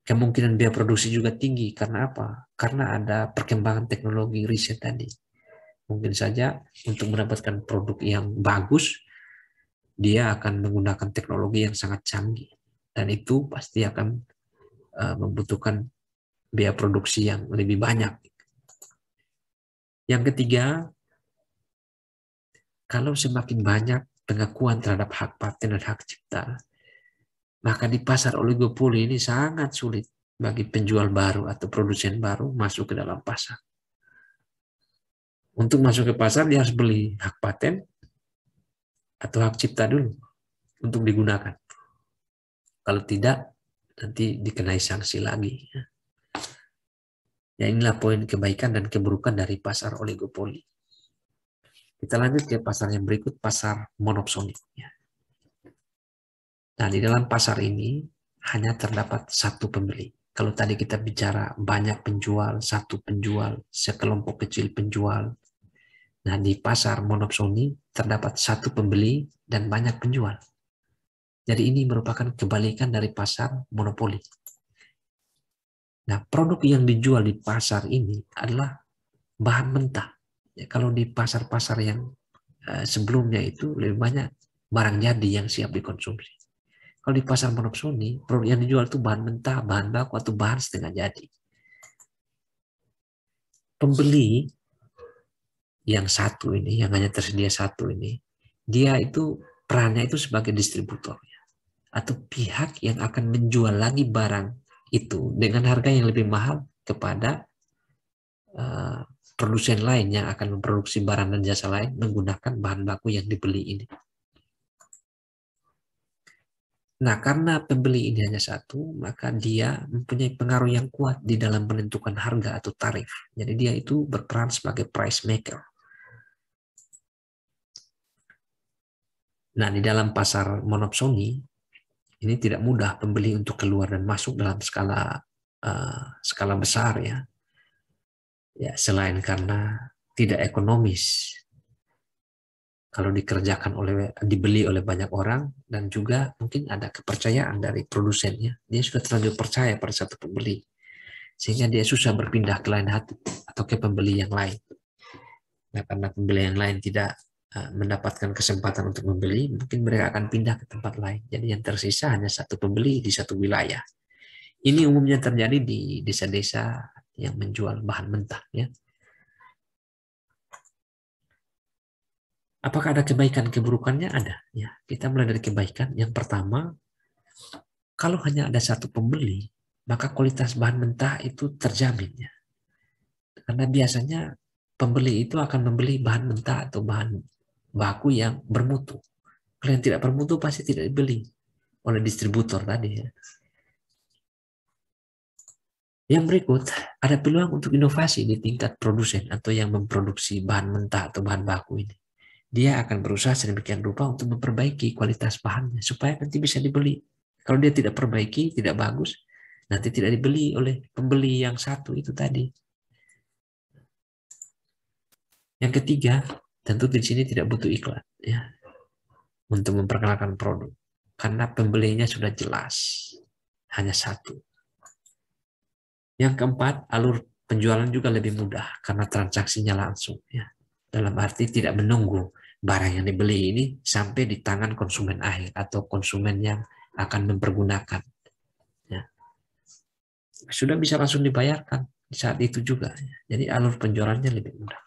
Kemungkinan biaya produksi juga tinggi karena apa? Karena ada perkembangan teknologi riset tadi. Mungkin saja untuk mendapatkan produk yang bagus, dia akan menggunakan teknologi yang sangat canggih dan itu pasti akan uh, membutuhkan biaya produksi yang lebih banyak. Yang ketiga, kalau semakin banyak pengakuan terhadap hak paten dan hak cipta. Maka di pasar oligopoli ini sangat sulit bagi penjual baru atau produsen baru masuk ke dalam pasar. Untuk masuk ke pasar dia harus beli hak paten atau hak cipta dulu untuk digunakan. Kalau tidak nanti dikenai sanksi lagi. Ya inilah poin kebaikan dan keburukan dari pasar oligopoli. Kita lanjut ke pasar yang berikut, pasar monopsoniknya Nah, di dalam pasar ini hanya terdapat satu pembeli. Kalau tadi kita bicara banyak penjual, satu penjual, sekelompok kecil penjual. Nah, di pasar monopsoni terdapat satu pembeli dan banyak penjual. Jadi ini merupakan kebalikan dari pasar monopoli. Nah, produk yang dijual di pasar ini adalah bahan mentah. Ya, kalau di pasar-pasar yang uh, sebelumnya itu lebih banyak barang jadi yang siap dikonsumsi. Kalau di pasar monopsoni, produk yang dijual itu bahan mentah, bahan baku, atau bahan setengah jadi. Pembeli yang satu ini, yang hanya tersedia satu ini, dia itu perannya itu sebagai distributor atau pihak yang akan menjual lagi barang itu dengan harga yang lebih mahal kepada eh, produsen lain yang akan memproduksi barang dan jasa lain menggunakan bahan baku yang dibeli ini. Nah, karena pembeli ini hanya satu, maka dia mempunyai pengaruh yang kuat di dalam menentukan harga atau tarif. Jadi dia itu berperan sebagai price maker. Nah, di dalam pasar monopsoni, ini tidak mudah pembeli untuk keluar dan masuk dalam skala uh, skala besar ya ya selain karena tidak ekonomis kalau dikerjakan oleh dibeli oleh banyak orang dan juga mungkin ada kepercayaan dari produsennya dia sudah terlalu percaya pada satu pembeli sehingga dia susah berpindah ke lain hati atau ke pembeli yang lain nah karena pembeli yang lain tidak eh, mendapatkan kesempatan untuk membeli mungkin mereka akan pindah ke tempat lain jadi yang tersisa hanya satu pembeli di satu wilayah ini umumnya terjadi di desa-desa yang menjual bahan mentah ya. Apakah ada kebaikan keburukannya? Ada ya. Kita mulai dari kebaikan. Yang pertama, kalau hanya ada satu pembeli, maka kualitas bahan mentah itu terjamin ya. Karena biasanya pembeli itu akan membeli bahan mentah atau bahan baku yang bermutu. Kalau yang tidak bermutu pasti tidak dibeli oleh distributor tadi ya. Yang berikut, ada peluang untuk inovasi di tingkat produsen atau yang memproduksi bahan mentah atau bahan baku ini. Dia akan berusaha sedemikian rupa untuk memperbaiki kualitas bahannya supaya nanti bisa dibeli. Kalau dia tidak perbaiki, tidak bagus, nanti tidak dibeli oleh pembeli yang satu itu tadi. Yang ketiga, tentu di sini tidak butuh iklan ya untuk memperkenalkan produk karena pembelinya sudah jelas hanya satu yang keempat, alur penjualan juga lebih mudah karena transaksinya langsung. Ya. Dalam arti tidak menunggu barang yang dibeli ini sampai di tangan konsumen akhir atau konsumen yang akan mempergunakan. Ya. Sudah bisa langsung dibayarkan saat itu juga. Ya. Jadi alur penjualannya lebih mudah.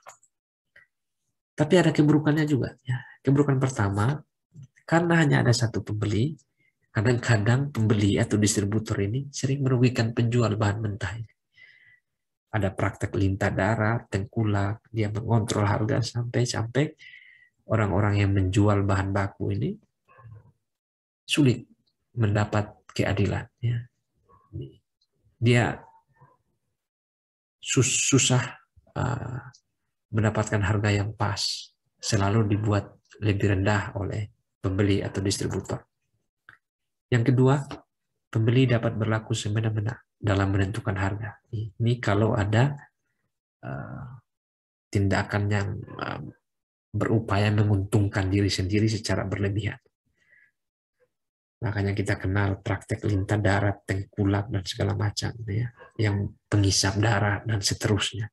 Tapi ada keburukannya juga. Ya. Keburukan pertama, karena hanya ada satu pembeli, Kadang-kadang pembeli atau distributor ini sering merugikan penjual bahan mentah. Ada praktek lintah darah, tengkulak, dia mengontrol harga sampai-sampai orang-orang yang menjual bahan baku ini sulit mendapat keadilan. Dia susah eh, mendapatkan harga yang pas, selalu dibuat lebih rendah oleh pembeli atau distributor. Yang kedua, pembeli dapat berlaku semena-mena dalam menentukan harga. Ini kalau ada uh, tindakan yang uh, berupaya menguntungkan diri sendiri secara berlebihan. Makanya kita kenal praktek lintah darat, tengkulak, dan segala macam. Ya. Yang pengisap darah, dan seterusnya.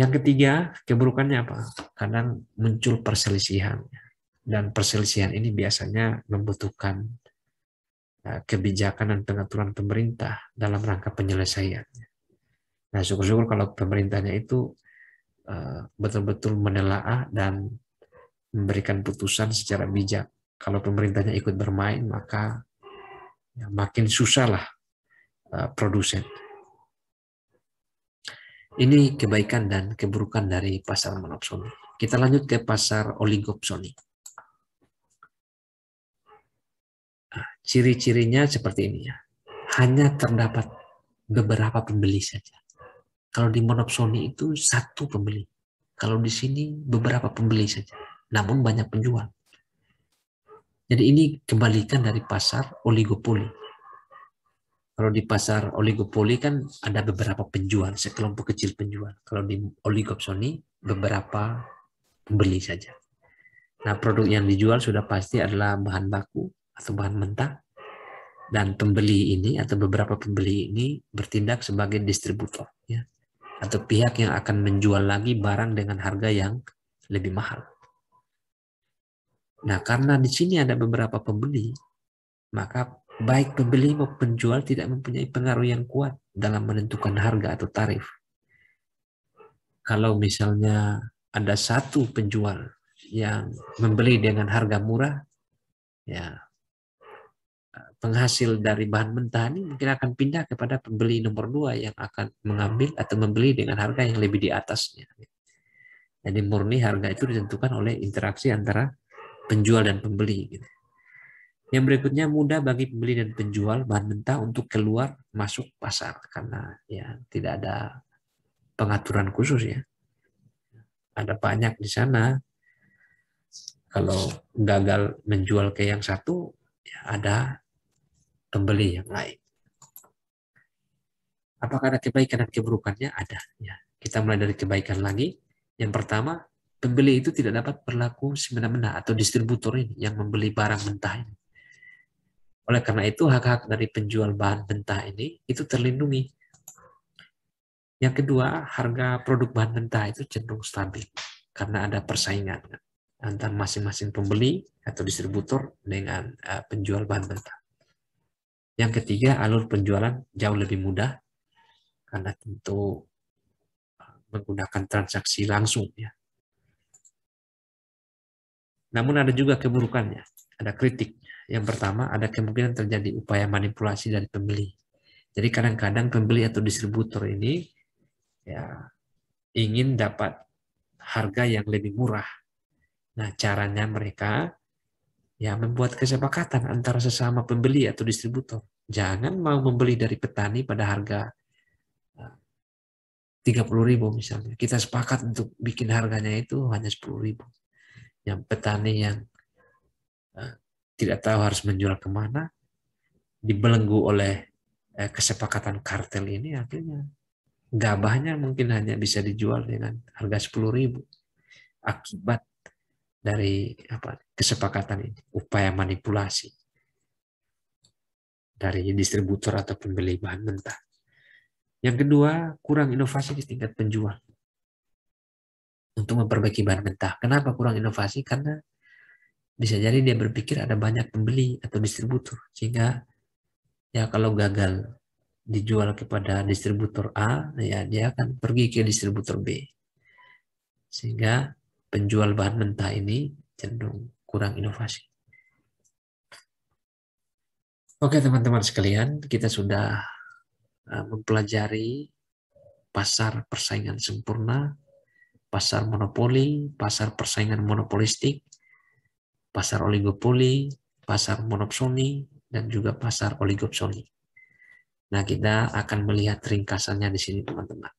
Yang ketiga, keburukannya apa? Kadang muncul perselisihan dan perselisihan ini biasanya membutuhkan eh, kebijakan dan pengaturan pemerintah dalam rangka penyelesaiannya. Nah, syukur-syukur kalau pemerintahnya itu eh, betul-betul menelaah dan memberikan putusan secara bijak. Kalau pemerintahnya ikut bermain, maka ya, makin susahlah eh, produsen. Ini kebaikan dan keburukan dari pasar monopsoni. Kita lanjut ke pasar oligopsoni. Ciri-cirinya seperti ini ya. Hanya terdapat beberapa pembeli saja. Kalau di monopsoni itu satu pembeli. Kalau di sini beberapa pembeli saja. Namun banyak penjual. Jadi ini kebalikan dari pasar oligopoli. Kalau di pasar oligopoli kan ada beberapa penjual, sekelompok kecil penjual. Kalau di oligopsoni beberapa pembeli saja. Nah, produk yang dijual sudah pasti adalah bahan baku atau bahan mentah dan pembeli ini atau beberapa pembeli ini bertindak sebagai distributor ya atau pihak yang akan menjual lagi barang dengan harga yang lebih mahal. Nah, karena di sini ada beberapa pembeli, maka baik pembeli maupun penjual tidak mempunyai pengaruh yang kuat dalam menentukan harga atau tarif. Kalau misalnya ada satu penjual yang membeli dengan harga murah, ya penghasil dari bahan mentah ini mungkin akan pindah kepada pembeli nomor dua yang akan mengambil atau membeli dengan harga yang lebih di atasnya. Jadi murni harga itu ditentukan oleh interaksi antara penjual dan pembeli. Gitu. Yang berikutnya mudah bagi pembeli dan penjual bahan mentah untuk keluar masuk pasar karena ya tidak ada pengaturan khusus ya. Ada banyak di sana. Kalau gagal menjual ke yang satu, ada pembeli yang lain. Apakah ada kebaikan dan keburukannya? Ada. Ya. Kita mulai dari kebaikan lagi. Yang pertama, pembeli itu tidak dapat berlaku semena-mena atau distributor ini yang membeli barang mentah ini. Oleh karena itu, hak-hak dari penjual bahan mentah ini itu terlindungi. Yang kedua, harga produk bahan mentah itu cenderung stabil karena ada persaingan antara masing-masing pembeli atau distributor dengan uh, penjual bahan mentah. Yang ketiga, alur penjualan jauh lebih mudah karena tentu eh, menggunakan transaksi langsung ya. Namun ada juga keburukannya, ada kritik. Yang pertama, ada kemungkinan terjadi upaya manipulasi dari pembeli. Jadi kadang-kadang pembeli atau distributor ini ya ingin dapat harga yang lebih murah Nah, caranya mereka ya membuat kesepakatan antara sesama pembeli atau distributor. Jangan mau membeli dari petani pada harga eh, ribu misalnya. Kita sepakat untuk bikin harganya itu hanya 10.000. Yang petani yang eh, tidak tahu harus menjual kemana, dibelenggu oleh eh, kesepakatan kartel ini akhirnya gabahnya mungkin hanya bisa dijual dengan harga 10.000 akibat dari apa kesepakatan ini, upaya manipulasi dari distributor atau pembeli bahan mentah. Yang kedua, kurang inovasi di tingkat penjual untuk memperbaiki bahan mentah. Kenapa kurang inovasi? Karena bisa jadi dia berpikir ada banyak pembeli atau distributor sehingga ya kalau gagal dijual kepada distributor A ya dia akan pergi ke distributor B sehingga penjual bahan mentah ini cenderung kurang inovasi. Oke teman-teman sekalian, kita sudah eh, mempelajari pasar persaingan sempurna, pasar monopoli, pasar persaingan monopolistik, pasar oligopoli, pasar monopsoni, dan juga pasar oligopsoni. Nah, kita akan melihat ringkasannya di sini, teman-teman.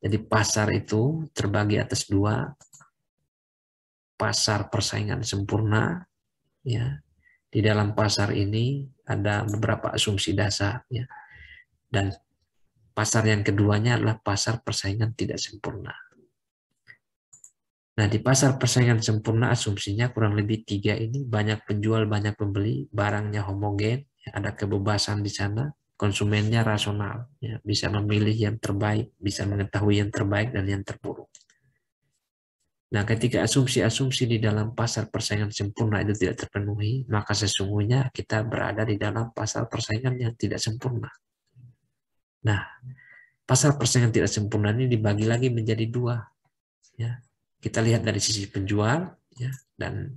Jadi pasar itu terbagi atas dua, pasar persaingan sempurna ya di dalam pasar ini ada beberapa asumsi dasar ya dan pasar yang keduanya adalah pasar persaingan tidak sempurna nah di pasar persaingan sempurna asumsinya kurang lebih tiga ini banyak penjual banyak pembeli barangnya homogen ya. ada kebebasan di sana konsumennya rasional ya, bisa memilih yang terbaik bisa mengetahui yang terbaik dan yang terburuk Nah, ketika asumsi-asumsi di dalam pasar persaingan sempurna itu tidak terpenuhi, maka sesungguhnya kita berada di dalam pasar persaingan yang tidak sempurna. Nah, pasar persaingan tidak sempurna ini dibagi lagi menjadi dua. Ya, kita lihat dari sisi penjual ya, dan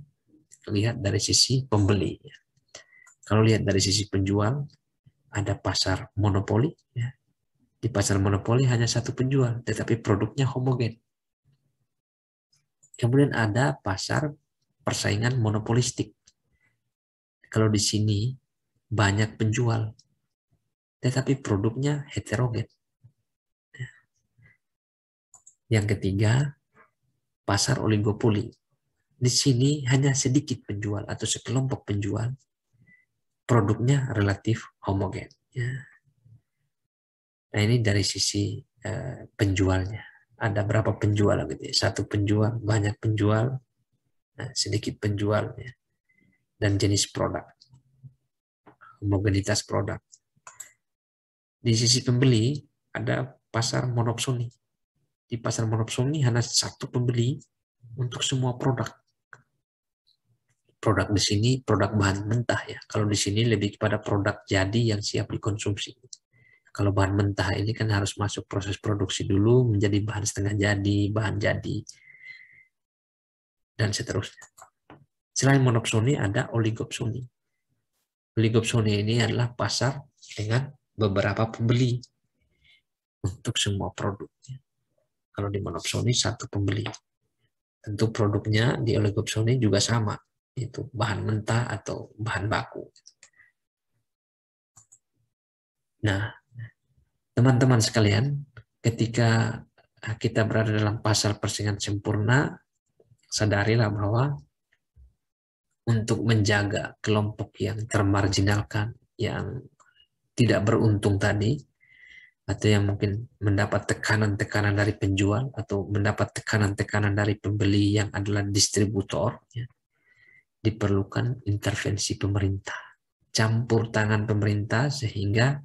lihat dari sisi pembeli. Ya. Kalau lihat dari sisi penjual, ada pasar monopoli. Ya. Di pasar monopoli hanya satu penjual, tetapi produknya homogen Kemudian ada pasar persaingan monopolistik. Kalau di sini banyak penjual, tetapi produknya heterogen. Yang ketiga, pasar oligopoli. Di sini hanya sedikit penjual atau sekelompok penjual, produknya relatif homogen. Ya. Nah ini dari sisi eh, penjualnya ada berapa penjual gitu ya. Satu penjual, banyak penjual, nah, sedikit penjual ya. Dan jenis produk. Homogenitas produk. Di sisi pembeli ada pasar monopsoni. Di pasar monopsoni hanya satu pembeli untuk semua produk. Produk di sini produk bahan mentah ya. Kalau di sini lebih kepada produk jadi yang siap dikonsumsi. Kalau bahan mentah ini kan harus masuk proses produksi dulu menjadi bahan setengah jadi, bahan jadi, dan seterusnya. Selain monopsoni ada oligopsoni. Oligopsoni ini adalah pasar dengan beberapa pembeli untuk semua produknya. Kalau di monopsoni satu pembeli. Tentu produknya di oligopsoni juga sama, itu bahan mentah atau bahan baku. Nah, Teman-teman sekalian, ketika kita berada dalam pasal persingan sempurna, sadarilah bahwa untuk menjaga kelompok yang termarginalkan, yang tidak beruntung tadi, atau yang mungkin mendapat tekanan-tekanan dari penjual atau mendapat tekanan-tekanan dari pembeli yang adalah distributor, ya, diperlukan intervensi pemerintah, campur tangan pemerintah sehingga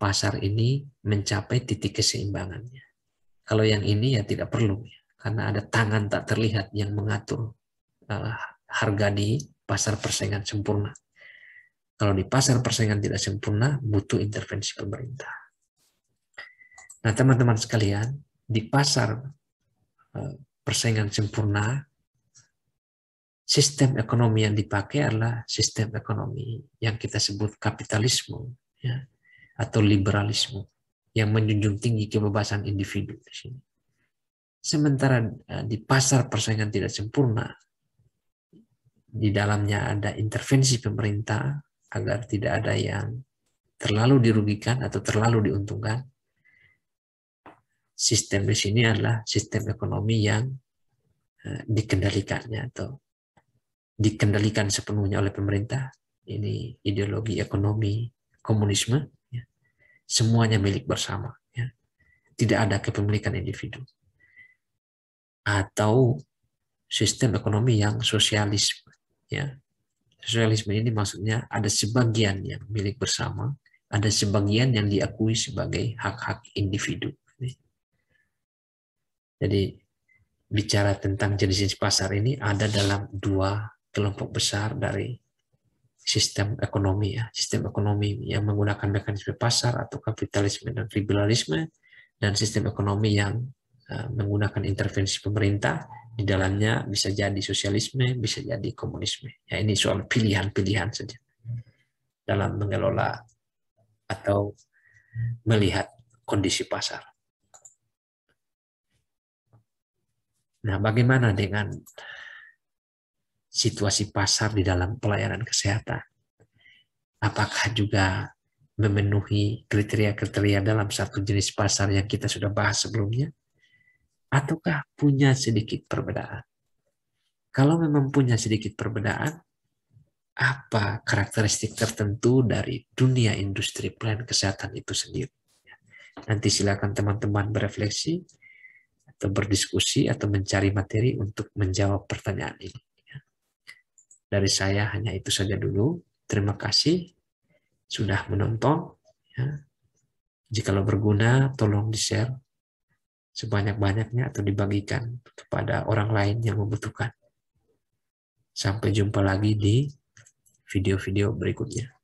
pasar ini mencapai titik keseimbangannya. Kalau yang ini ya tidak perlu ya, karena ada tangan tak terlihat yang mengatur uh, harga di pasar persaingan sempurna. Kalau di pasar persaingan tidak sempurna, butuh intervensi pemerintah. Nah, teman-teman sekalian, di pasar eh, persaingan sempurna, sistem ekonomi yang dipakai adalah sistem ekonomi yang kita sebut kapitalisme. Ya atau liberalisme yang menjunjung tinggi kebebasan individu sini. Sementara eh, di pasar persaingan tidak sempurna, di dalamnya ada intervensi pemerintah agar tidak ada yang terlalu dirugikan atau terlalu diuntungkan. Sistem di sini adalah sistem ekonomi yang eh, dikendalikannya atau dikendalikan sepenuhnya oleh pemerintah. Ini ideologi ekonomi komunisme semuanya milik bersama. Ya. Tidak ada kepemilikan individu. Atau sistem ekonomi yang sosialisme. Ya. Sosialisme ini maksudnya ada sebagian yang milik bersama, ada sebagian yang diakui sebagai hak-hak individu. Ya. Jadi bicara tentang jenis-jenis pasar ini ada dalam dua kelompok besar dari sistem ekonomi ya, sistem ekonomi yang menggunakan mekanisme pasar atau kapitalisme dan liberalisme dan sistem ekonomi yang eh, menggunakan intervensi pemerintah di dalamnya bisa jadi sosialisme, bisa jadi komunisme. Ya ini soal pilihan-pilihan saja dalam mengelola atau melihat kondisi pasar. Nah, bagaimana dengan situasi pasar di dalam pelayanan kesehatan. Apakah juga memenuhi kriteria-kriteria dalam satu jenis pasar yang kita sudah bahas sebelumnya? Ataukah punya sedikit perbedaan? Kalau memang punya sedikit perbedaan, apa karakteristik tertentu dari dunia industri pelayanan kesehatan itu sendiri? Nanti silakan teman-teman berefleksi atau berdiskusi atau mencari materi untuk menjawab pertanyaan ini. Dari saya hanya itu saja dulu. Terima kasih sudah menonton. Ya. lo berguna, tolong di-share sebanyak-banyaknya atau dibagikan kepada orang lain yang membutuhkan. Sampai jumpa lagi di video-video berikutnya.